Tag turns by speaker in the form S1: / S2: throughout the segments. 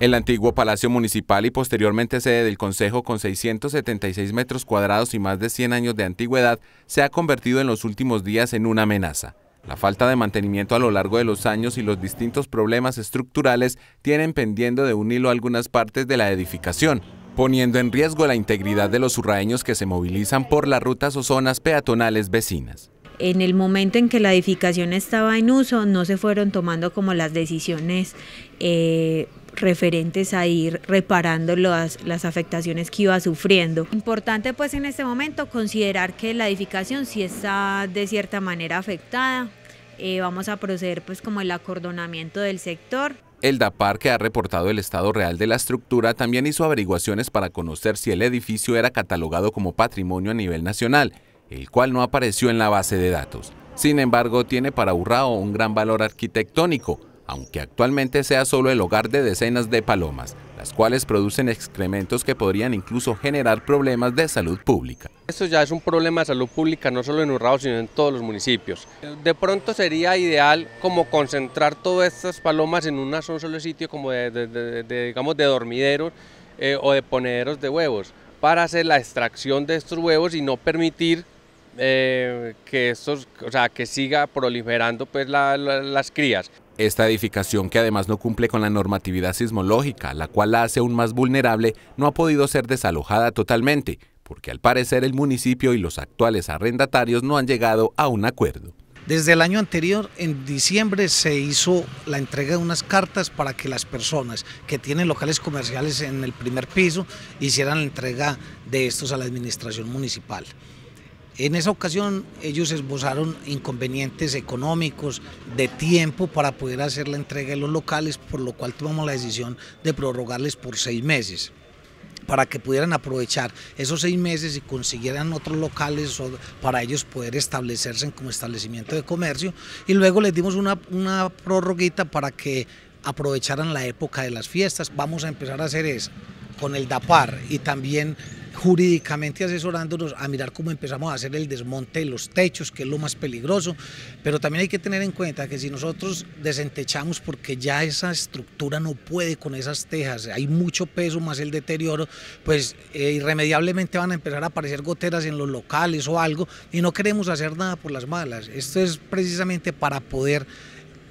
S1: El antiguo Palacio Municipal y posteriormente sede del Consejo con 676 metros cuadrados y más de 100 años de antigüedad se ha convertido en los últimos días en una amenaza. La falta de mantenimiento a lo largo de los años y los distintos problemas estructurales tienen pendiendo de un hilo algunas partes de la edificación, poniendo en riesgo la integridad de los urraeños que se movilizan por las rutas o zonas peatonales vecinas
S2: en el momento en que la edificación estaba en uso, no se fueron tomando como las decisiones eh, referentes a ir reparando las, afectaciones que iba sufriendo. Importante pues en este momento considerar que la edificación sí está de cierta manera afectada. Eh, vamos a proceder pues como el acordonamiento del sector.
S1: El DAPAR, que ha reportado el estado real de la estructura, también hizo averiguaciones para conocer si el edificio era catalogado como patrimonio a nivel nacional el cual no apareció en la base de datos. Sin embargo, tiene para Urrao un gran valor arquitectónico, aunque actualmente sea solo el hogar de decenas de palomas, las cuales producen excrementos que podrían incluso generar problemas de salud pública. Esto ya es un problema de salud pública no solo en Urrao, sino en todos los municipios.
S3: De pronto sería ideal como concentrar todas estas palomas en un solo sitio como de, digamos de dormideros eh, o de ponederos de huevos para hacer la extracción de estos huevos y no permitir eh, que, sea, que siga proliferando pues, las
S1: crías. Esta edificación, que además no cumple con la normatividad sismológica, la cual la hace aún más vulnerable, no ha podido ser desalojada totalmente, porque al parecer el municipio y los actuales arrendatarios no han llegado a un acuerdo.
S4: Desde el año anterior, en diciembre, se hizo la entrega de unas cartas para que las personas que tienen locales comerciales en el primer piso hicieran la entrega de estos a la administración municipal. En esa ocasión ellos esbozaron inconvenientes económicos, de tiempo para poder hacer la entrega de los locales, por lo cual tomamos la decisión de prorrogarles por seis meses para que pudieran aprovechar esos seis meses y consiguieran otros locales para ellos poder establecerse como establecimiento de comercio. Y luego les dimos una, una prorroguita para que aprovecharan la época de las fiestas. Vamos a empezar a hacer eso con el DAPAR y también jurídicamente asesorándonos a mirar cómo empezamos a hacer el desmonte de los techos, que es lo más peligroso, pero también hay que tener en cuenta que si nosotros desentechamos porque ya esa estructura no puede con esas tejas, hay mucho peso más el deterioro, pues eh, irremediablemente van a empezar a aparecer goteras en los locales o algo y no queremos hacer nada por las malas. Esto es precisamente para poder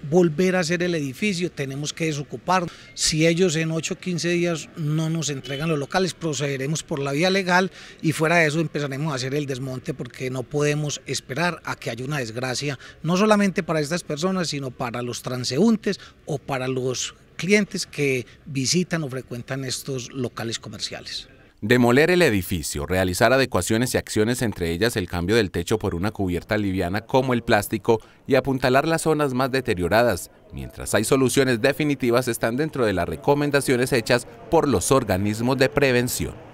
S4: volver a hacer el edificio, tenemos que desocupar. Si ellos en 8 o 15 días no nos entregan los locales, procederemos por la vía legal y fuera de eso empezaremos a hacer el desmonte porque no podemos esperar a que haya una desgracia, no solamente para estas personas, sino para los transeúntes o para los clientes que visitan o frecuentan estos locales comerciales.
S1: Demoler el edificio, realizar adecuaciones y acciones, entre ellas el cambio del techo por una cubierta liviana como el plástico y apuntalar las zonas más deterioradas, mientras hay soluciones definitivas están dentro de las recomendaciones hechas por los organismos de prevención.